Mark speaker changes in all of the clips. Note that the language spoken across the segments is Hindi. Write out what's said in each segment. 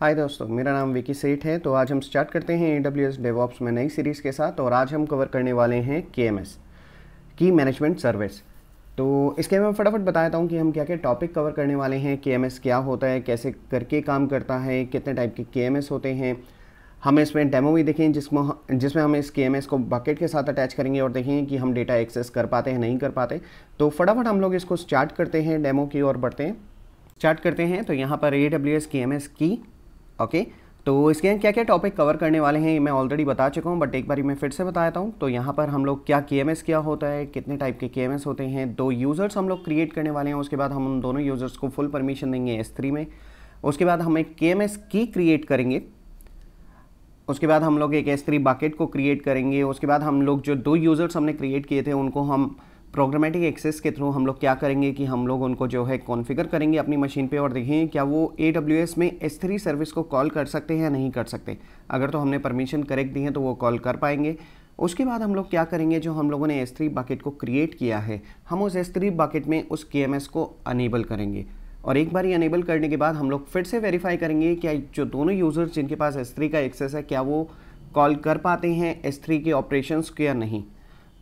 Speaker 1: हाय दोस्तों मेरा नाम विकी सेठ है तो आज हम स्टार्ट करते हैं ए डब्ल्यू एस डेवॉप्स में नई सीरीज़ के साथ और आज हम कवर करने वाले हैं के एम एस की मैनेजमेंट सर्विस तो इसके मैं फटाफट बताता हूँ कि हम क्या क्या टॉपिक कवर करने वाले हैं के एम एस क्या होता है कैसे करके काम करता है कितने टाइप के के एम एस होते हैं हमें इसमें डेमो भी देखें जिसमें जिसमें हम इस के को बकेट के साथ अटैच करेंगे और देखेंगे कि हम डेटा एक्सेस कर पाते हैं नहीं कर पाते तो फटाफट हम लोग इसको स्टार्ट करते हैं डेमो की ओर बढ़ते हैं स्टार्ट करते हैं तो यहाँ पर A W S K M S की ओके तो इसके अंदर क्या क्या टॉपिक कवर करने वाले हैं ये मैं ऑलरेडी बता चुका हूँ बट एक बार मैं फिर से बताता हूँ तो यहाँ पर हम लोग क्या के क्या होता है कितने टाइप के के होते हैं दो यूज़र्स हम लोग क्रिएट करने वाले हैं उसके बाद हम उन दोनों यूज़र्स को फुल परमिशन देंगे एस में उसके बाद हम एक के की क्रिएट करेंगे उसके बाद हम लोग एक एस थ्री बाकेट को क्रिएट करेंगे उसके बाद हम लोग जो दो यूज़र्स हमने क्रिएट किए थे उनको हम प्रोग्रामेटिक एक्सेस के थ्रू हम लोग क्या करेंगे कि हम लोग उनको जो है कॉन्फ़िगर करेंगे अपनी मशीन पे और देखेंगे क्या वो ए में एस थ्री सर्विस को कॉल कर सकते हैं या नहीं कर सकते अगर तो हमने परमिशन करेक्ट दी है तो वो कॉल कर पाएंगे उसके बाद हम लोग क्या करेंगे जो हम लोगों ने एस थ्री बाकेट को क्रिएट किया है हम उस एस थ्री बाकेट में उस के एम एस को अनेबल करेंगे और एक बार ये अनेबल करने के बाद हम लोग फिर से वेरीफाई करेंगे क्या जो दोनों यूज़र्स जिनके पास एस का एक्सेस है क्या वो कॉल कर पाते हैं एस थ्री के को या नहीं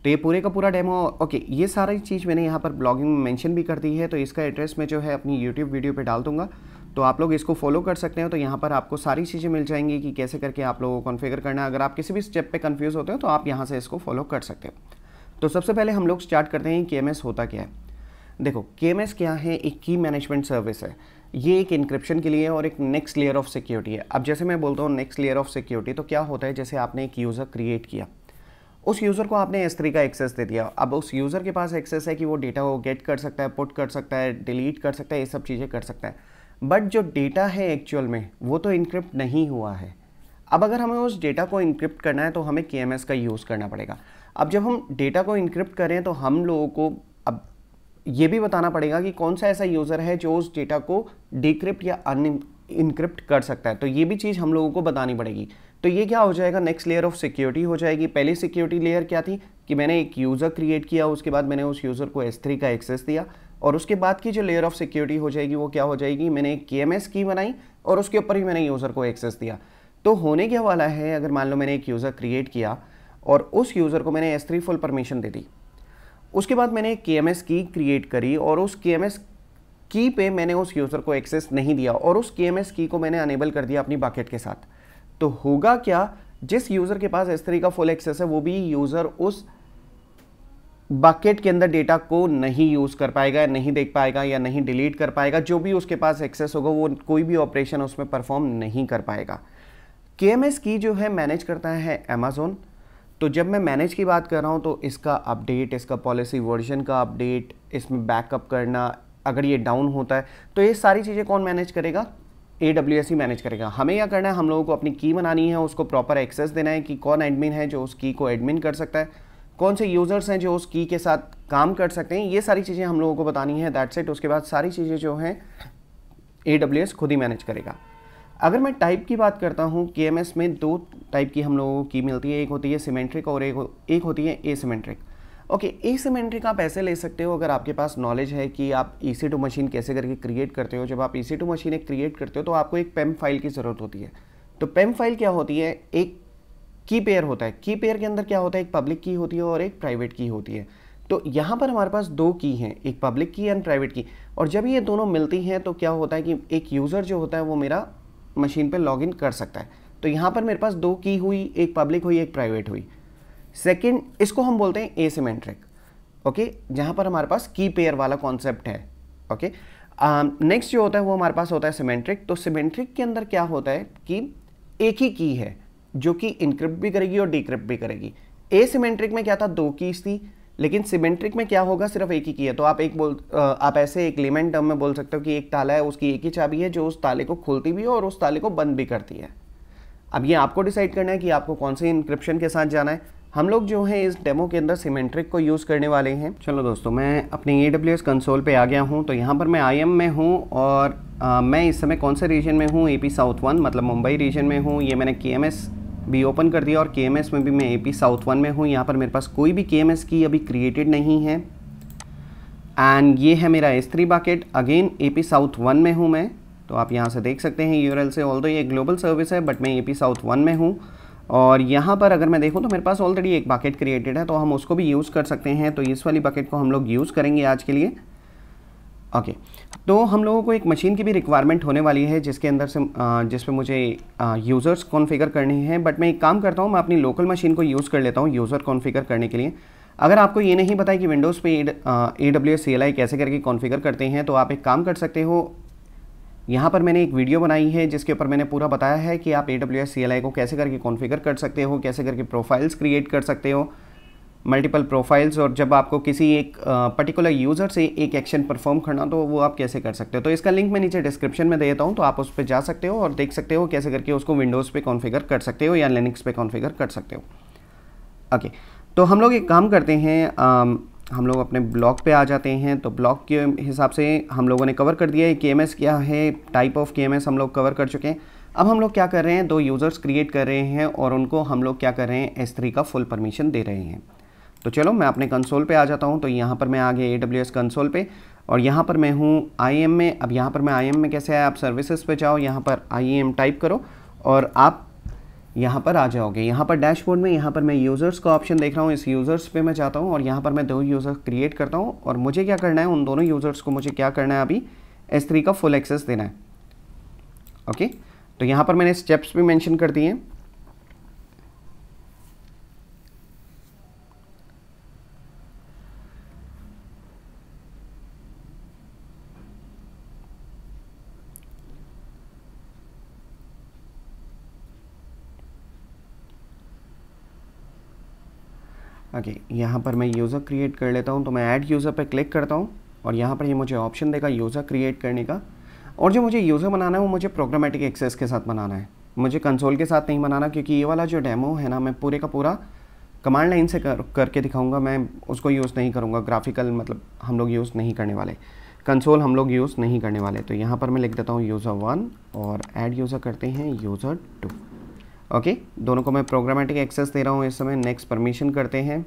Speaker 1: तो ये पूरे का पूरा डेमो ओके ये सारी चीज़ मैंने यहाँ पर ब्लॉगिंग में मैंशन भी कर दी है तो इसका एड्रेस मैं जो है अपनी यूट्यूब वीडियो पर डाल दूँगा तो आप लोग इसको फॉलो कर सकते हैं तो यहाँ पर आपको सारी चीज़ें मिल जाएंगी कि कैसे करके आप लोगों को कॉन्फ़िगर करना है अगर आप किसी भी स्टेप पे कंफ्यूज होते हो तो आप यहाँ से इसको फॉलो कर सकते हो तो सबसे पहले हम लोग स्टार्ट करते हैं के होता क्या है देखो के क्या है एक की मैनेजमेंट सर्विस है ये एक इंक्रिप्शन के लिए और एक नेक्स्ट लेयर ऑफ सिक्योरिटी है अब जैसे मैं बोलता हूँ नेक्स्ट लेयर ऑफ सिक्योरिटी तो क्या होता है जैसे आपने एक यूज़र क्रिएट किया उस यूज़र को आपने एस का एक्सेस दे दिया अब उस यूज़र के पास एक्सेस है कि वो डेटा को गेट कर सकता है पुट कर सकता है डिलीट कर सकता है ये सब चीज़ें कर सकता है बट जो डेटा है एक्चुअल में वो तो इनक्रिप्ट नहीं हुआ है अब अगर हमें उस डेटा को इनक्रिप्ट करना है तो हमें के का यूज़ करना पड़ेगा अब जब हम डेटा को इनक्रिप्ट करें तो हम लोगों को अब ये भी बताना पड़ेगा कि कौन सा ऐसा यूज़र है जो उस डेटा को डिक्रिप्ट या अन इनक्रिप्ट कर सकता है तो ये भी चीज़ हम लोगों को बतानी पड़ेगी तो ये क्या हो जाएगा नेक्स्ट लेयर ऑफ सिक्योरिटी हो जाएगी पहली सिक्योरिटी लेयर क्या थी कि मैंने एक यूज़र क्रिएट किया उसके बाद मैंने उस यूज़र को एस थ्री का एक्सेस दिया और उसके बाद की जो लेयर ऑफ सिक्योरिटी हो जाएगी वो क्या हो जाएगी मैंने एक के एम एस की बनाई और उसके ऊपर ही मैंने यूज़र को एक्सेस दिया तो होने क्या वाला है अगर मान लो मैंने एक यूज़र क्रिएट किया और उस यूज़र को मैंने एस थ्री फुल परमिशन दे दी उसके बाद मैंने एक के एम एस की क्रिएट करी और उस के एम एस की पे मैंने उस यूज़र को एक्सेस नहीं दिया और उस के एम एस की को मैंने अनेबल कर दिया अपनी बाकेट के साथ तो होगा क्या जिस यूज़र के पास इस तरह का फुल एक्सेस है वो भी यूज़र उस बकेट के अंदर डेटा को नहीं यूज़ कर पाएगा नहीं देख पाएगा या नहीं डिलीट कर पाएगा जो भी उसके पास एक्सेस होगा वो कोई भी ऑपरेशन उसमें परफॉर्म नहीं कर पाएगा के की जो है मैनेज करता है अमेज़ोन तो जब मैं मैनेज की बात कर रहा हूँ तो इसका अपडेट इसका पॉलिसी वर्जन का अपडेट इसमें बैकअप करना अगर ये डाउन होता है तो ये सारी चीज़ें कौन मैनेज करेगा ए डब्ल्यू एस ही मैनेज करेगा हमें यह करना है हम लोगों को अपनी की बनानी है उसको प्रॉपर एक्सेस देना है कि कौन एडमिन है जो उस की को एडमिन कर सकता है कौन से यूज़र्स हैं जो उस की के साथ काम कर सकते हैं ये सारी चीज़ें हम लोगों को बतानी है दैट सेट उसके बाद सारी चीज़ें जो हैं ए डब्ल्यू एस खुद ही मैनेज करेगा अगर मैं टाइप की बात करता हूँ के एम एस में दो टाइप की हम लोगों को की मिलती है एक होती है सीमेंट्रिक और एक एक होती है ए सीमेंट्रिक ओके ई सीमेंट्री का आप ऐसे ले सकते हो अगर आपके पास नॉलेज है कि आप ई सी टू मशीन कैसे करके क्रिएट करते हो जब आप ई सी टू मशीन एक क्रिएट करते हो तो आपको एक पेम फाइल की ज़रूरत होती है तो पेम फाइल क्या होती है एक की पेयर होता है की पेयर के अंदर क्या होता है एक पब्लिक की होती है और एक प्राइवेट की होती है तो यहाँ पर हमारे पास दो की हैं एक पब्लिक की एंड प्राइवेट की और जब ये दोनों मिलती हैं तो क्या होता है कि एक यूज़र जो होता है वो मेरा मशीन पर इन कर सकता है तो यहाँ पर मेरे पास दो की हुई एक पब्लिक हुई एक प्राइवेट हुई सेकेंड इसको हम बोलते हैं सीमेंट्रिक ओके जहाँ पर हमारे पास की पेयर वाला कॉन्सेप्ट है ओके नेक्स्ट um, जो होता है वो हमारे पास होता है सीमेंट्रिक तो सीमेंट्रिक के अंदर क्या होता है कि एक ही की है जो कि इनक्रिप्ट भी करेगी और डिक्रिप्ट भी करेगी ए सीमेंट्रिक में क्या था दो कीज थी लेकिन सीमेंट्रिक में क्या होगा सिर्फ एक ही की है तो आप एक बोल आप ऐसे एक लेमन टर्म में बोल सकते हो कि एक ताला है उसकी एक ही चाबी है जो उस ताले को खोलती भी है और उस ताले को बंद भी करती है अब ये आपको डिसाइड करना है कि आपको कौन से इंक्रिप्शन के साथ जाना है हम लोग जो है इस डेमो के अंदर सीमेंट्रिक को यूज़ करने वाले हैं चलो दोस्तों मैं अपने ए डब्ल्यू एस कंसोल पर आ गया हूँ तो यहाँ पर मैं आई एम में हूँ और आ, मैं इस समय कौन से रीजन में हूँ ए पी साउथ वन मतलब मुंबई रीजन में हूँ ये मैंने के एम एस भी ओपन कर दिया और के एम एस में भी मैं ए पी साउथ वन में हूँ यहाँ पर मेरे पास कोई भी के एम एस की अभी क्रिएटेड नहीं है एंड ये है मेरा S three bucket again A P south one में हूँ मैं तो आप यहाँ से देख सकते हैं एल से ऑल ये ग्लोबल सर्विस है बट मैं ए पी साउथ वन में हूँ और यहाँ पर अगर मैं देखूँ तो मेरे पास ऑलरेडी एक बकेट क्रिएटेड है तो हम उसको भी यूज़ कर सकते हैं तो इस वाली बकेट को हम लोग यूज़ करेंगे आज के लिए ओके तो हम लोगों को एक मशीन की भी रिक्वायरमेंट होने वाली है जिसके अंदर से जिस पर मुझे यूज़र्स कॉन्फ़िगर करनी है बट मैं एक काम करता हूँ मैं अपनी लोकल मशीन को यूज़ कर लेता हूँ यूज़र कॉन्फ़िगर करने के लिए अगर आपको ये नहीं पता है कि विंडोज़ पे A W S C L I कैसे करके कॉन्फ़िगर करते हैं तो आप एक काम कर सकते हो यहाँ पर मैंने एक वीडियो बनाई है जिसके ऊपर मैंने पूरा बताया है कि आप A W S C L I को कैसे करके कॉन्फ़िगर कर सकते हो कैसे करके प्रोफाइल्स क्रिएट कर सकते हो मल्टीपल प्रोफाइल्स और जब आपको किसी एक पर्टिकुलर यूज़र से एक एक्शन परफॉर्म करना तो वो आप कैसे कर सकते हो तो इसका लिंक मैं नीचे डिस्क्रिप्शन में दे देता हूँ तो आप उस पर जा सकते हो और देख सकते हो कैसे करके उसको विंडोज़ पे कॉन्फ़िगर कर सकते हो या लिनिक्स पे कॉन्फ़िगर कर सकते हो ओके okay, तो हम लोग एक काम करते हैं हम लोग अपने ब्लॉक पे आ जाते हैं तो ब्लॉक के हिसाब से हम लोगों ने कवर कर दिया है के एम क्या है टाइप ऑफ के हम लोग कवर कर चुके हैं अब हम लोग क्या कर रहे हैं दो यूज़र्स क्रिएट कर रहे हैं और उनको हम लोग क्या कर रहे हैं एस का फुल परमिशन दे रहे हैं तो चलो मैं अपने कंसोल पे आ जाता हूँ तो यहाँ पर मैं आ गया ए डब्ल्यू एस कंसोल पर और यहाँ पर मैं हूँ आई एम में अब यहाँ पर मैं आई एम में कैसे आया आप सर्विसेज पे जाओ यहाँ पर आई एम टाइप करो और आप यहाँ पर आ जाओगे यहाँ पर डैशबोर्ड में यहाँ पर मैं यूज़र्स का ऑप्शन देख रहा हूँ इस यूज़र्स पे मैं जाता हूँ और यहाँ पर मैं दो यूज़र क्रिएट करता हूँ और मुझे क्या करना है उन दोनों यूज़र्स को मुझे क्या करना है अभी एस का फुल एक्सेस देना है ओके तो यहाँ पर मैंने स्टेप्स भी मैंशन कर दिए हैं जी यहाँ पर मैं यूज़र क्रिएट कर लेता हूँ तो मैं ऐड यूज़र पर क्लिक करता हूँ और यहाँ पर ये मुझे ऑप्शन देगा यूज़र क्रिएट करने का और जो मुझे यूज़र बनाना है वो मुझे प्रोग्रामेटिक एक्सेस के साथ बनाना है मुझे कंसोल के साथ नहीं बनाना क्योंकि ये वाला जो डेमो है ना मैं पूरे का पूरा कमांड लाइन से कर करके दिखाऊंगा मैं उसको यूज़ नहीं करूँगा ग्राफिकल मतलब हम लोग यूज़ नहीं करने वाले कंसोल हम लोग यूज़ नहीं करने वाले तो यहाँ पर मैं लिख देता हूँ यूज़र वन और एड यूज़र करते हैं यूज़र टू ओके दोनों को मैं प्रोग्रामेटिक एक्सेस दे रहा हूँ इस समय नेक्स्ट परमिशन करते हैं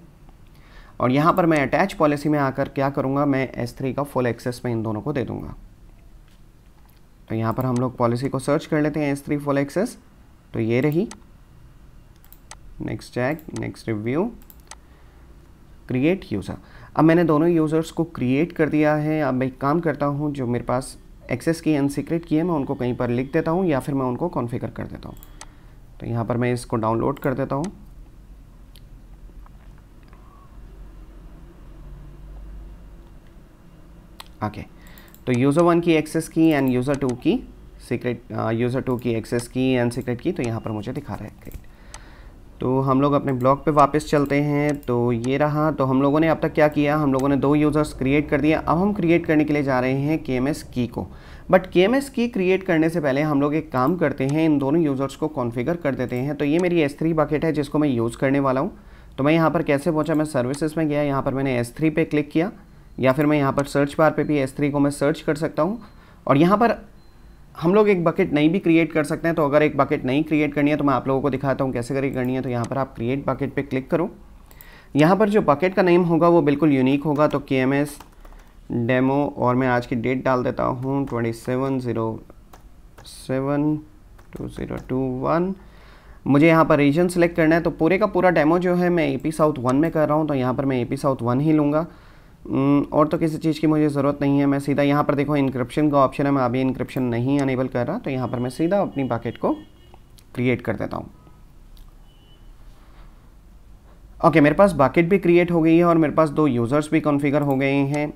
Speaker 1: और यहाँ पर मैं अटैच पॉलिसी में आकर क्या करूँगा मैं एस थ्री का फुल एक्सेस में इन दोनों को दे दूँगा तो यहाँ पर हम लोग पॉलिसी को सर्च कर लेते हैं एस थ्री फुल एक्सेस तो ये रही next check next review create user अब मैंने दोनों यूज़र्स को क्रिएट कर दिया है अब मैं एक काम करता हूँ जो मेरे पास एक्सेस की अनसिक्रेट की है मैं उनको कहीं पर लिख देता हूँ या फिर मैं उनको कॉन्फ़िगर कर देता हूँ तो यहाँ पर मैं इसको डाउनलोड कर देता हूँ ओके तो यूज़र वन की एक्सेस की एंड यूज़र टू की सीक्रेट यूज़र टू की एक्सेस की एंड सीक्रेट की तो यहाँ पर मुझे दिखा रहा है तो हम लोग अपने ब्लॉग पे वापस चलते हैं तो ये रहा तो हम लोगों ने अब तक क्या किया हम लोगों ने दो यूज़र्स क्रिएट कर दिए अब हम क्रिएट करने के लिए जा रहे हैं के एम एस की को बट के एम की क्रिएट करने से पहले हम लोग एक काम करते हैं इन दोनों यूज़र्स को कॉन्फ़िगर कर देते हैं तो ये मेरी एस थ्री बकेट है जिसको मैं यूज़ करने वाला हूँ तो मैं यहाँ पर कैसे पहुँचा मैं सर्विसेज में गया यहाँ पर मैंने एस थ्री पे क्लिक किया या फिर मैं यहाँ पर सर्च बार पे भी एस थ्री को मैं सर्च कर सकता हूँ और यहाँ पर हम लोग एक बकेट नहीं भी क्रिएट कर सकते हैं तो अगर एक बकेट नहीं क्रिएट करनी है तो मैं आप लोगों को दिखाता हूँ कैसे करी करनी है तो यहाँ पर आप क्रिएट बकेट पर क्लिक करो यहाँ पर जो बकेट का नेम होगा वो बिल्कुल यूनिक होगा तो के एम एस डेमो और मैं आज की डेट डाल देता हूँ twenty seven zero seven two zero two one मुझे यहाँ पर रीजन सेलेक्ट करना है तो पूरे का पूरा डेमो जो है मैं ए पी साउथ वन में कर रहा हूँ तो यहाँ पर मैं ए पी साउथ वन ही लूँगा और तो किसी चीज़ की मुझे ज़रूरत नहीं है मैं सीधा यहाँ पर देखो इंक्रिप्शन का ऑप्शन है मैं अभी इंक्रिप्शन नहीं अनेबल कर रहा तो यहाँ पर मैं सीधा अपनी बाकेट को क्रिएट कर देता हूँ ओके okay, मेरे पास बाकेट भी क्रिएट हो गई है और मेरे पास दो यूज़र्स भी कॉन्फ़िगर हो गए हैं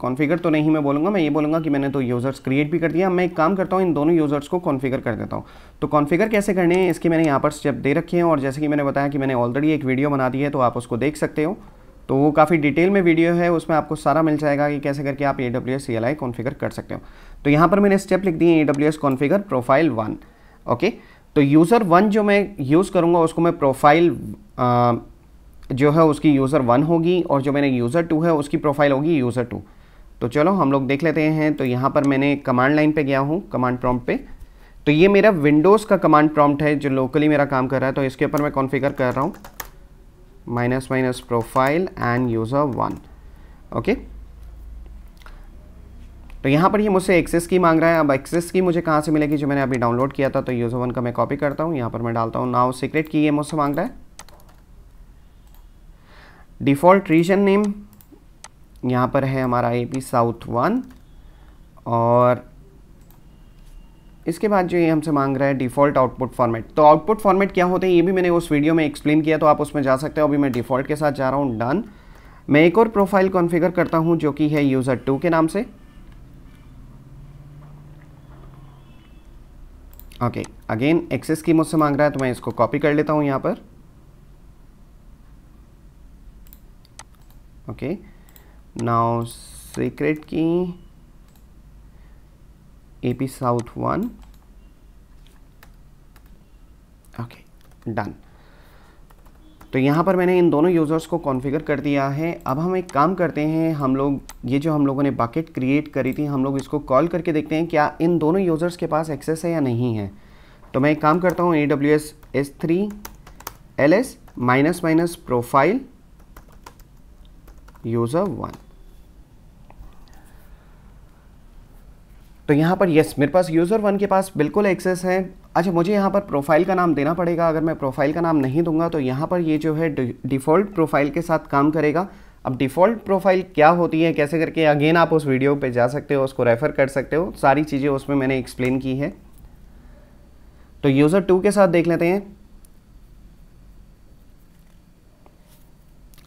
Speaker 1: कॉन्फ़िगर um, तो नहीं मैं बोलूँगा मैं ये बोलूँगा कि मैंने तो यूज़र्स क्रिएट भी कर दिया मैं एक काम करता हूँ इन दोनों यूज़र्स को कॉन्फ़िगर कर देता हूँ तो कॉन्फ़िगर कैसे करने हैं इसके मैंने यहाँ पर स्टेप दे रखे हैं और जैसे कि मैंने बताया कि मैंने ऑलरेडी एक वीडियो बना दी है तो आप उसको देख सकते हो तो वो काफ़ी डिटेल में वीडियो है उसमें आपको सारा मिल जाएगा कि कैसे करके आप A W S C L I configure कर सकते हो तो यहाँ पर मैंने स्टेप लिख दिए A W S configure profile one okay तो यूज़र वन जो मैं यूज़ करूँगा उसको मैं प्रोफाइल जो है उसकी यूज़र वन होगी और जो मैंने यूज़र टू है उसकी प्रोफाइल होगी यूज़र टू तो चलो हम लोग देख लेते हैं तो यहाँ पर मैंने कमांड लाइन पे गया हूँ कमांड प्रॉम्प्ट पे तो ये मेरा विंडोज़ का कमांड प्रॉम्प्ट है जो लोकली मेरा काम कर रहा है तो इसके ऊपर मैं कॉन्फ़िगर कर रहा हूँ minus minus profile and user one okay तो यहाँ पर ये मुझसे एक्सेस की मांग रहा है अब एक्सेस की मुझे कहाँ से मिलेगी जो मैंने अभी डाउनलोड किया था तो यूज़र वन का मैं कॉपी करता हूँ यहाँ पर मैं डालता हूँ नाउ सीक्रेट की ये मुझसे मांग रहा है डिफ़ॉल्ट रीजन नेम यहाँ पर है हमारा ए पी साउथ वन और इसके बाद जो ये हमसे मांग रहा है डिफ़ॉल्ट आउटपुट फॉर्मेट तो आउटपुट फॉर्मेट क्या होते हैं ये भी मैंने उस वीडियो में एक्सप्लेन किया तो आप उसमें जा सकते हो अभी मैं डिफ़ॉल्ट के साथ जा रहा हूँ डन मैं एक और प्रोफाइल कॉन्फ़िगर करता हूँ जो कि है यूज़र टू के नाम से ओके अगेन एक्सेस की मुझसे मांग रहा है तो मैं इसको कॉपी कर लेता हूँ यहाँ पर okay now secret key AP South 1 okay done तो यहाँ पर मैंने इन दोनों यूज़र्स को कॉन्फ़िगर कर दिया है अब हम एक काम करते हैं हम लोग ये जो हम लोगों ने बकेट क्रिएट करी थी हम लोग इसको कॉल करके देखते हैं क्या इन दोनों यूज़र्स के पास एक्सेस है या नहीं है तो मैं एक काम करता हूँ A W S S three L S minus minus profile user one तो यहाँ पर यस मेरे पास यूज़र वन के पास बिल्कुल एक्सेस है अच्छा मुझे यहाँ पर प्रोफाइल का नाम देना पड़ेगा अगर मैं प्रोफाइल का नाम नहीं दूंगा तो यहाँ पर ये जो है डिफ़ॉल्ट प्रोफाइल के साथ काम करेगा अब डिफ़ॉल्ट प्रोफाइल क्या होती है कैसे करके अगेन आप उस वीडियो पे जा सकते हो उसको रेफ़र कर सकते हो सारी चीज़ें उसमें मैंने एक्सप्लेन की है तो यूज़र टू के साथ देख लेते हैं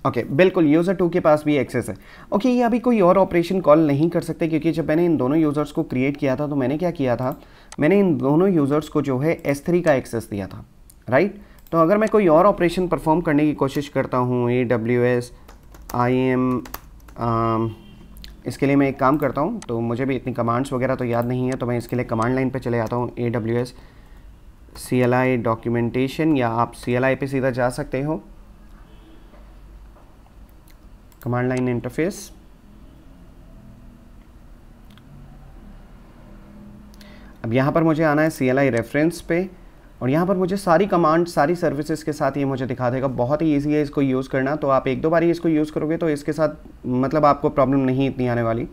Speaker 1: ओके okay, बिल्कुल यूज़र टू के पास भी एक्सेस है ओके okay, ये अभी कोई और ऑपरेशन कॉल नहीं कर सकते क्योंकि जब मैंने इन दोनों यूज़र्स को क्रिएट किया था तो मैंने क्या किया था मैंने इन दोनों यूज़र्स को जो है एस थ्री का एक्सेस दिया था राइट right? तो अगर मैं कोई और ऑपरेशन परफॉर्म करने की कोशिश करता हूँ A W S I M इसके लिए मैं एक काम करता हूँ तो मुझे भी इतनी कमांड्स वगैरह तो याद नहीं है तो मैं इसके लिए कमांड लाइन पर चले जाता हूँ A W S C L I documentation या आप सी एल आई पर सीधा जा सकते हो command line interface अब यहाँ पर मुझे आना है सी एल आई रेफरेंस पे और यहाँ पर मुझे सारी कमांड सारी सर्विसेज के साथ ये मुझे दिखा देगा बहुत ही ईजी है इसको यूज़ करना तो आप एक दो बार ही इसको यूज़ करोगे तो इसके साथ मतलब आपको प्रॉब्लम नहीं इतनी आने वाली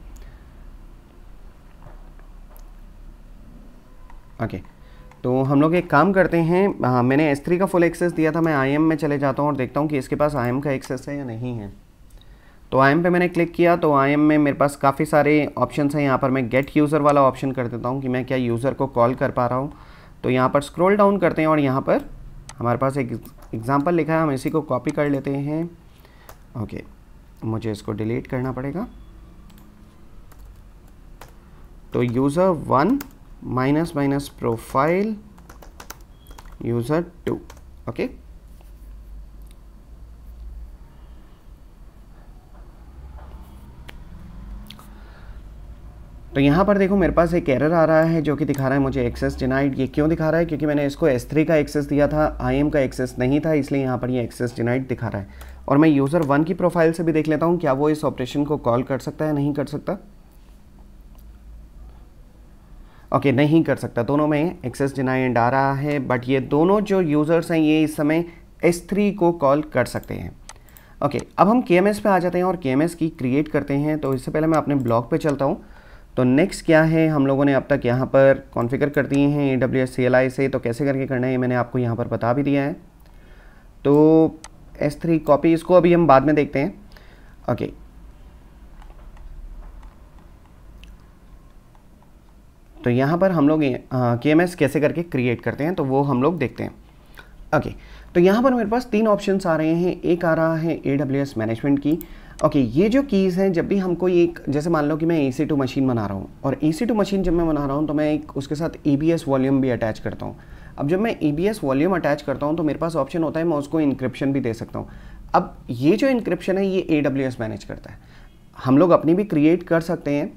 Speaker 1: ओके तो हम लोग एक काम करते हैं हाँ मैंने S3 का फुल एक्सेस दिया था मैं आई में चले जाता हूँ और देखता हूँ कि इसके पास आई का एक्सेस है या नहीं है तो आई एम पे मैंने क्लिक किया तो आई एम में मेरे पास काफ़ी सारे ऑप्शन हैं यहाँ पर मैं गेट यूज़र वाला ऑप्शन कर देता हूँ कि मैं क्या यूज़र को कॉल कर पा रहा हूँ तो यहाँ पर स्क्रॉल डाउन करते हैं और यहाँ पर हमारे पास एक एग्ज़ाम्पल लिखा है हम इसी को कॉपी कर लेते हैं ओके मुझे इसको डिलीट करना पड़ेगा तो user one minus minus profile user two okay तो यहाँ पर देखो मेरे पास एक एरर आ रहा है जो कि दिखा रहा है मुझे एक्सेस डिनाइड ये क्यों दिखा रहा है क्योंकि मैंने इसको एस थ्री का एक्सेस दिया था आई का एक्सेस नहीं था इसलिए यहाँ पर ये एक्सेस डिनाइड दिखा रहा है और मैं यूज़र वन की प्रोफाइल से भी देख लेता हूँ क्या वो इस ऑपरेशन को कॉल कर सकता है नहीं कर सकता ओके okay, नहीं कर सकता दोनों में एक्सेस डिनाइड आ रहा है बट ये दोनों जो यूज़र्स हैं ये इस समय एस थ्री को कॉल कर सकते हैं ओके okay, अब हम के पे आ जाते हैं और के की क्रिएट करते हैं तो इससे पहले मैं अपने ब्लॉग पर चलता हूँ तो नेक्स्ट क्या है हम लोगों ने अब तक यहाँ पर कॉन्फ़िगर कर दिए हैं A W S C L I से तो कैसे करके करना है ये मैंने आपको यहाँ पर बता भी दिया है तो एस थ्री कॉपी इसको अभी हम बाद में देखते हैं ओके तो यहाँ पर हम लोग के एम एस कैसे करके क्रिएट करते हैं तो वो हम लोग देखते हैं ओके तो यहाँ पर मेरे पास तीन ऑप्शंस आ रहे हैं एक आ रहा है ए डब्ल्यू एस मैनेजमेंट की ओके okay, ये जो कीज़ हैं जब भी हमको एक जैसे मान लो कि मैं ए सी टू मशीन बना रहा हूँ और ए सी टू मशीन जब मैं बना रहा हूँ तो मैं एक उसके साथ ए बी एस वॉल्यूम भी अटैच करता हूँ अब जब मैं E B S volume attach करता हूँ तो मेरे पास ऑप्शन होता है मैं उसको इंक्रिप्शन भी दे सकता हूँ अब ये जो इंक्रिप्शन है ये ए डब्ल्यू एस मैनेज करता है हम लोग अपनी भी क्रिएट कर सकते हैं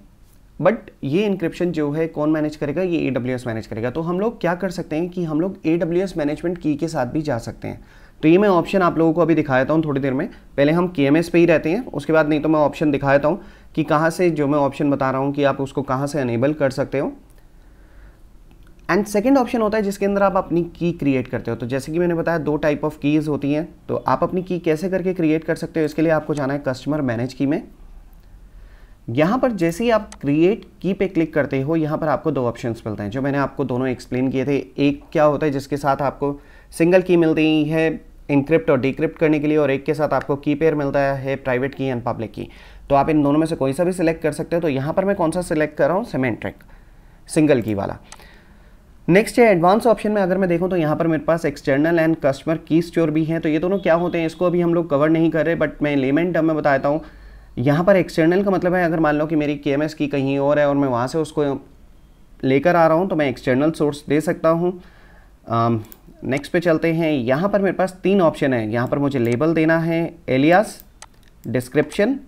Speaker 1: बट ये इंक्रिप्शन जो है कौन मैनेज करेगा ये ए डब्ल्यू एस मैनेज करेगा तो हम लोग क्या कर सकते हैं कि हम लोग ए डब्ल्यू एस मैनेजमेंट की के साथ भी जा सकते हैं तो ये मैं ऑप्शन आप लोगों को अभी दिखा देता हूँ थोड़ी देर में पहले हम के पे ही रहते हैं उसके बाद नहीं तो मैं ऑप्शन दिखा देता हूँ कि कहाँ से जो मैं ऑप्शन बता रहा हूँ कि आप उसको कहाँ से अनेबल कर सकते हो एंड सेकेंड ऑप्शन होता है जिसके अंदर आप अपनी की क्रिएट करते हो तो जैसे कि मैंने बताया दो टाइप ऑफ कीज़ होती हैं तो आप अपनी की कैसे करके क्रिएट कर सकते हो इसके लिए आपको जाना है कस्टमर मैनेज की में यहाँ पर जैसे ही आप क्रिएट की पे क्लिक करते हो यहाँ पर आपको दो ऑप्शंस मिलते हैं जो मैंने आपको दोनों एक्सप्लेन किए थे एक क्या होता है जिसके साथ आपको सिंगल की मिलती है इंक्रिप्ट और डिक्रिप्ट करने के लिए और एक के साथ आपको की पेयर मिलता है प्राइवेट की एंड पब्लिक की तो आप इन दोनों में से कोई सा भी सिलेक्ट कर सकते हो तो यहाँ पर मैं कौन सा सिलेक्ट कर रहा हूँ सीमेंट्रिक सिंगल की वाला नेक्स्ट है एडवांस ऑप्शन में अगर मैं देखूँ तो यहाँ पर मेरे पास एक्सटर्नल एंड कस्टमर की स्टोर भी हैं तो ये दोनों क्या होते हैं इसको अभी हम लोग कवर नहीं कर रहे बट मैं लेमेंट टर्म में बताता हूँ यहाँ पर एक्सटर्नल का मतलब है अगर मान लो कि मेरी के की कहीं और है और मैं वहाँ से उसको लेकर आ रहा हूँ तो मैं एक्सटर्नल सोर्स दे सकता हूँ नेक्स्ट पे चलते हैं यहाँ पर मेरे पास तीन ऑप्शन है यहाँ पर मुझे लेबल देना है एलियास डिस्क्रिप्शन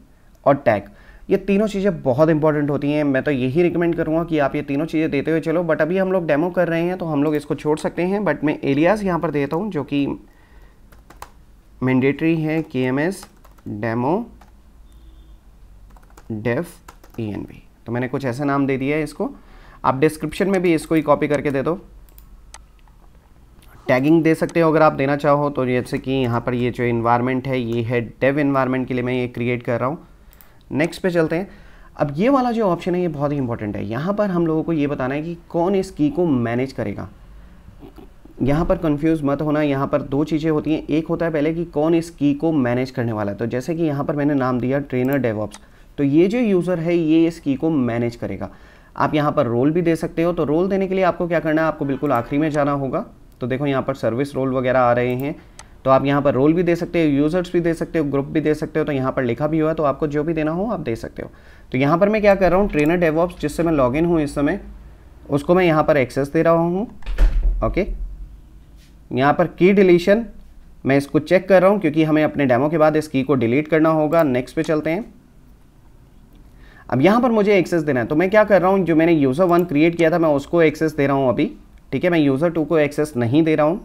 Speaker 1: और टैग ये तीनों चीज़ें बहुत इंपॉर्टेंट होती हैं मैं तो यही रिकमेंड करूँगा कि आप ये तीनों चीज़ें देते हुए चलो बट अभी हम लोग डेमो कर रहे हैं तो हम लोग इसको छोड़ सकते हैं बट मैं एलियास यहाँ पर देता हूँ जो कि मैंडेटरी है K M S demo def E N B तो मैंने कुछ ऐसा नाम दे दिया है इसको आप डिस्क्रिप्शन में भी इसको ही कॉपी करके दे दो टैगिंग दे सकते हो अगर आप देना चाहो तो जैसे कि यहाँ पर ये जो इन्वायरमेंट है ये है डेव इन्वायरमेंट के लिए मैं ये क्रिएट कर रहा हूँ नेक्स्ट पे चलते हैं अब ये वाला जो ऑप्शन है ये बहुत ही इंपॉर्टेंट है यहाँ पर हम लोगों को ये बताना है कि कौन इस की को मैनेज करेगा यहाँ पर कंफ्यूज मत होना यहाँ पर दो चीज़ें होती हैं एक होता है पहले कि कौन इस की को मैनेज करने वाला है तो जैसे कि यहाँ पर मैंने नाम दिया ट्रेनर डेवॉप्स तो ये जो यूज़र है ये इस की को मैनेज करेगा आप यहाँ पर रोल भी दे सकते हो तो रोल देने के लिए आपको क्या करना है आपको बिल्कुल आखिरी में जाना होगा तो देखो यहाँ पर सर्विस रोल वगैरह आ रहे हैं तो आप यहाँ पर रोल भी दे सकते हो यूज़र्स भी दे सकते हो ग्रुप भी दे सकते हो तो यहाँ पर लिखा भी हुआ है तो आपको जो भी देना हो आप दे सकते हो तो यहाँ पर मैं क्या कर रहा हूँ ट्रेनर डेवॉप्स जिससे मैं लॉग इन हूँ इस समय उसको मैं यहाँ पर एक्सेस दे रहा हूँ ओके यहाँ पर की डिलीशन मैं इसको चेक कर रहा हूँ क्योंकि हमें अपने डेमो के बाद इस की को डिलीट करना होगा नेक्स्ट पे चलते हैं अब यहाँ पर मुझे एक्सेस देना है तो मैं क्या कर रहा हूँ जो मैंने यूज़र वन क्रिएट किया था मैं उसको एक्सेस दे रहा हूँ अभी ठीक है मैं यूज़र टू को एक्सेस नहीं दे रहा हूँ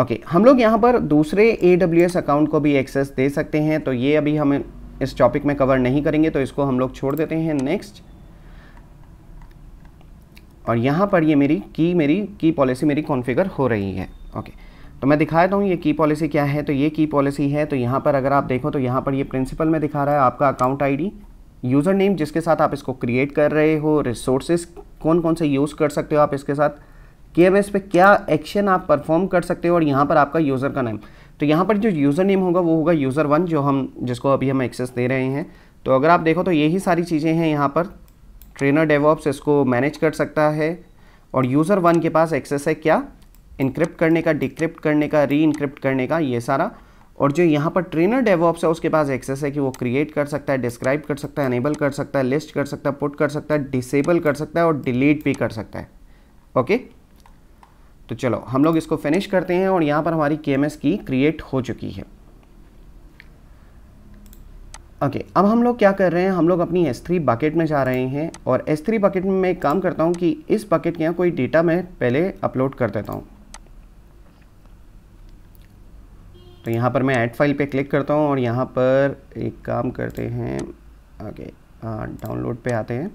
Speaker 1: ओके okay, हम लोग यहाँ पर दूसरे ए अकाउंट को भी एक्सेस दे सकते हैं तो ये अभी हम इस टॉपिक में कवर नहीं करेंगे तो इसको हम लोग छोड़ देते हैं नेक्स्ट और यहाँ पर ये मेरी की मेरी की पॉलिसी मेरी कॉन्फ़िगर हो रही है ओके okay, तो मैं दिखा देता हूँ ये की पॉलिसी क्या है तो ये की पॉलिसी है तो यहाँ पर अगर आप देखो तो यहाँ पर ये प्रिंसिपल में दिखा रहा है आपका अकाउंट आईडी यूज़र नेम जिसके साथ आप इसको क्रिएट कर रहे हो रिसोर्सेस कौन कौन से यूज़ कर सकते हो आप इसके साथ के एम एस पे क्या एक्शन आप परफॉर्म कर सकते हो और यहाँ पर आपका यूज़र का नेम तो यहाँ पर जो यूज़र नेम होगा वो होगा यूज़र वन जो हम जिसको अभी हम एक्सेस दे रहे हैं तो अगर आप देखो तो यही सारी चीज़ें हैं यहाँ पर ट्रेनर डेवॉप्स इसको मैनेज कर सकता है और यूज़र वन के पास एक्सेस है क्या इनक्रिप्ट करने का डिक्रिप्ट करने का री इनक्रिप्ट करने का ये सारा और जो यहाँ पर ट्रेनर डेवॉप्स है उसके पास एक्सेस है कि वो क्रिएट कर सकता है डिस्क्राइब कर सकता है अनेबल कर सकता है लिस्ट कर सकता है पुट कर सकता है डिसेबल कर सकता है और डिलीट भी कर सकता है ओके तो चलो हम लोग इसको फिनिश करते हैं और यहाँ पर हमारी के की क्रिएट हो चुकी है ओके okay, अब हम लोग क्या कर रहे हैं हम लोग अपनी S3 बकेट में जा रहे हैं और S3 बकेट में मैं एक काम करता हूँ कि इस बकेट के यहाँ कोई डेटा मैं पहले अपलोड कर देता हूँ तो यहाँ पर मैं ऐड फाइल पे क्लिक करता हूँ और यहाँ पर एक काम करते हैं आगे डाउनलोड पे आते हैं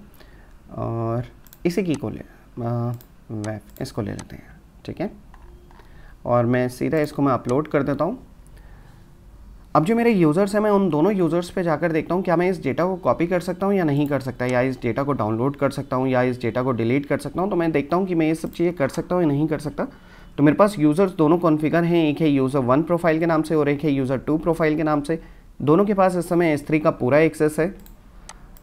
Speaker 1: और इसी की को ले वेब इसको ले लेते हैं ठीक है और मैं सीधा इसको मैं अपलोड कर देता हूँ अब जो मेरे यूज़र्स हैं मैं उन दोनों यूज़र्स पे जाकर देखता हूँ क्या मैं इस डेटा को कॉपी कर सकता हूँ या नहीं कर सकता या इस डेटा को डाउनलोड कर सकता हूँ या इस डेटा को डिलीट कर सकता हूँ तो मैं देखता हूँ कि मैं ये सब चीज़ें कर सकता हूँ या नहीं कर सकता तो मेरे पास यूज़र्स दोनों कॉन्फ़िगर हैं एक है यूज़र वन प्रोफाइल के नाम से और एक है यूज़र टू प्रोफाइल के नाम से दोनों के पास इस समय एस का पूरा एक्सेस है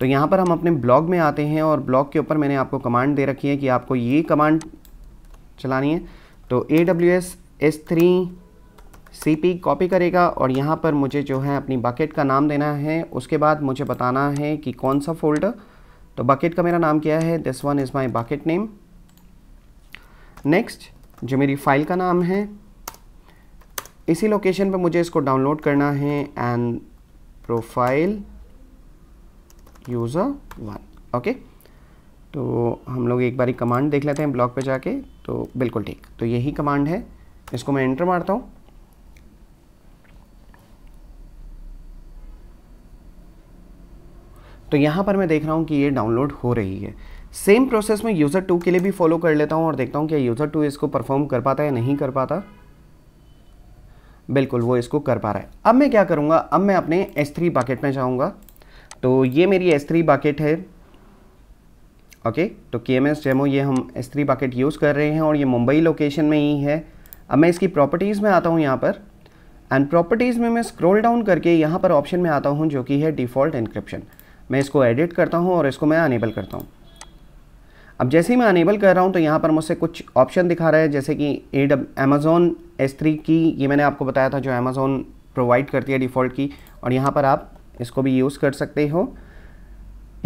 Speaker 1: तो यहाँ पर हम अपने ब्लॉग में आते हैं और ब्लॉग के ऊपर मैंने आपको कमांड दे रखी है कि आपको ये कमांड चलानी है तो A W S S three C P copy करेगा और यहाँ पर मुझे जो है अपनी बकेट का नाम देना है उसके बाद मुझे बताना है कि कौन सा फोल्डर तो बकेट का मेरा नाम क्या है this one is my bucket name next जो मेरी फ़ाइल का नाम है इसी लोकेशन पे मुझे इसको डाउनलोड करना है and profile user one okay तो हम लोग एक बारी कमांड देख लेते हैं ब्लॉग पे जाके तो बिल्कुल ठीक तो यही कमांड है इसको मैं एंटर मारता हूँ तो यहाँ पर मैं देख रहा हूँ कि ये डाउनलोड हो रही है सेम प्रोसेस में यूज़र टू के लिए भी फॉलो कर लेता हूँ और देखता हूँ कि यूज़र टू इसको परफॉर्म कर पाता है नहीं कर पाता बिल्कुल वो इसको कर पा रहा है अब मैं क्या करूँगा अब मैं अपने एस थ्री बाकेट में जाऊँगा तो ये मेरी एस थ्री बाकेट है ओके तो के एम एस जेमो ये हम एस थ्री बाकेट यूज़ कर रहे हैं और ये मुंबई लोकेशन में ही है अब मैं इसकी प्रॉपर्टीज़ में आता हूँ यहाँ पर एंड प्रॉपर्टीज़ में मैं स्क्रोल डाउन करके यहाँ पर ऑप्शन में आता हूँ जो कि है डिफ़ॉल्ट इनक्रिप्शन मैं इसको एडिट करता हूँ और इसको मैं अनेबल करता हूँ अब जैसे ही मैं अनेबल कर रहा हूँ तो यहाँ पर मुझसे कुछ ऑप्शन दिखा रहा है जैसे कि ए अमेज़ोन एस थ्री की ये मैंने आपको बताया था जो अमेज़ोन प्रोवाइड करती है डिफ़ॉल्ट की और यहाँ पर आप इसको भी यूज़ कर सकते हो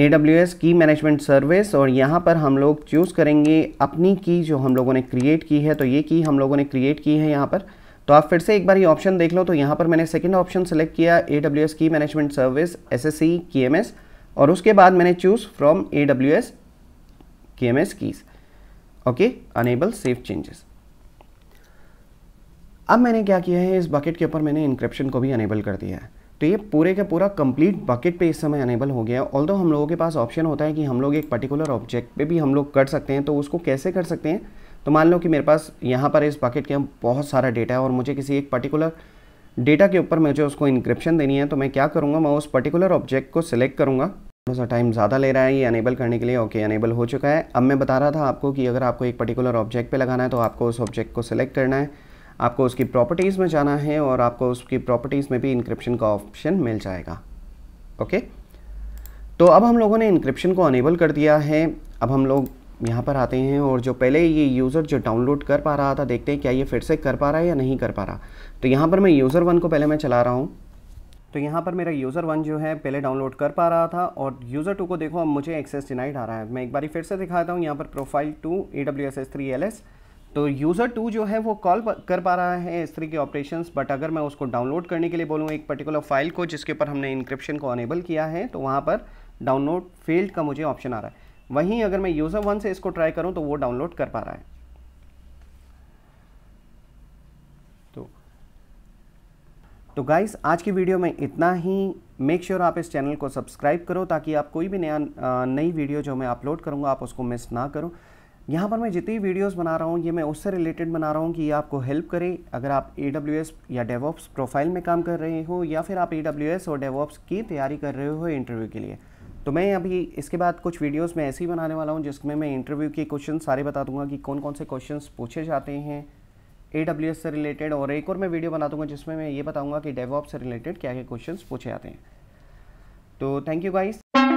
Speaker 1: ए डब्ल्यू एस की मैनेजमेंट सर्विस और यहाँ पर हम लोग चूज़ करेंगे अपनी की जो हम लोगों ने क्रिएट की है तो ये की हम लोगों ने क्रिएट की है यहाँ पर तो आप फिर से एक बार ये ऑप्शन देख लो तो यहाँ पर मैंने सेकेंड ऑप्शन सेलेक्ट किया ए डब्ल्यू एस की management service S S C की एम एस और उसके बाद मैंने choose from A W S KMS keys. Okay, enable save changes. अब मैंने क्या किया है इस बकेट के ऊपर मैंने इंक्रिप्शन को भी अनेबल कर दिया है तो ये पूरे का पूरा कंप्लीट बकेट पे इस समय अनेबल हो गया है ऑल हम लोगों के पास ऑप्शन होता है कि हम लोग एक पर्टिकुलर ऑब्जेक्ट पे भी हम लोग कर सकते हैं तो उसको कैसे कर सकते हैं तो मान लो कि मेरे पास यहाँ पर इस बकेट के बहुत सारा डेटा है और मुझे किसी एक पर्टिकुलर डेटा के ऊपर मुझे उसको इंक्रिप्शन देनी है तो मैं क्या करूँगा मैं उस पर्टिकुलर ऑब्जेक्ट को सिलेक्ट करूँगा थोड़ा सा टाइम ज़्यादा ले रहा है ये अनेबल करने के लिए ओके अनेबल हो चुका है अब मैं बता रहा था आपको कि अगर आपको एक पर्टिकुलर ऑब्जेक्ट पे लगाना है तो आपको उस ऑब्जेक्ट को सिलेक्ट करना है आपको उसकी प्रॉपर्टीज़ में जाना है और आपको उसकी प्रॉपर्टीज़ में भी इंक्रिप्शन का ऑप्शन मिल जाएगा ओके तो अब हम लोगों ने इंक्रिप्शन को अनेबल कर दिया है अब हम लोग यहाँ पर आते हैं और जो पहले ये यूज़र जो डाउनलोड कर पा रहा था देखते हैं क्या ये फिर से कर पा रहा है या नहीं कर पा रहा तो यहाँ पर मैं यूज़र वन को पहले मैं चला रहा हूँ तो यहाँ पर मेरा यूज़र वन जो है पहले डाउनलोड कर पा रहा था और यूज़र टू को देखो अब मुझे एक्सेस डिनाइड आ रहा है मैं एक बार फिर से दिखाता हूँ यहाँ पर profile two A W S S three L S तो यूज़र टू जो है वो कॉल कर पा रहा है इस तरीके के ऑपरेशन बट अगर मैं उसको डाउनलोड करने के लिए बोलूँ एक पर्टिकुलर फाइल को जिसके ऊपर हमने इंक्रिप्शन को अनेबल किया है तो वहाँ पर डाउनलोड फील्ड का मुझे ऑप्शन आ रहा है वहीं अगर मैं यूज़र वन से इसको ट्राई करूँ तो वो डाउनलोड कर पा रहा है तो गाइस आज की वीडियो में इतना ही मेक श्योर sure आप इस चैनल को सब्सक्राइब करो ताकि आप कोई भी नया नई वीडियो जो मैं अपलोड करूँगा आप उसको मिस ना करो यहाँ पर मैं जितनी वीडियोस बना रहा हूँ ये मैं उससे रिलेटेड बना रहा हूँ कि ये आपको हेल्प करे अगर आप ए या डेवॉप्स प्रोफाइल में काम कर रहे हो या फिर आप ए और डेवॉप्स की तैयारी कर रहे हो इंटरव्यू के लिए तो मैं अभी इसके बाद कुछ वीडियोस में ऐसे ही बनाने वाला हूँ जिसमें मैं इंटरव्यू के क्वेश्चन सारे बता दूंगा कि कौन कौन से क्वेश्चन पूछे जाते हैं ए डब्ल्यू एस से रिलेटेड और एक और मैं वीडियो बना दूंगा जिसमें मैं ये बताऊंगा कि डेवॉप से रिलेटेड क्या क्या क्वेश्चन पूछे जाते हैं तो थैंक यू गाइस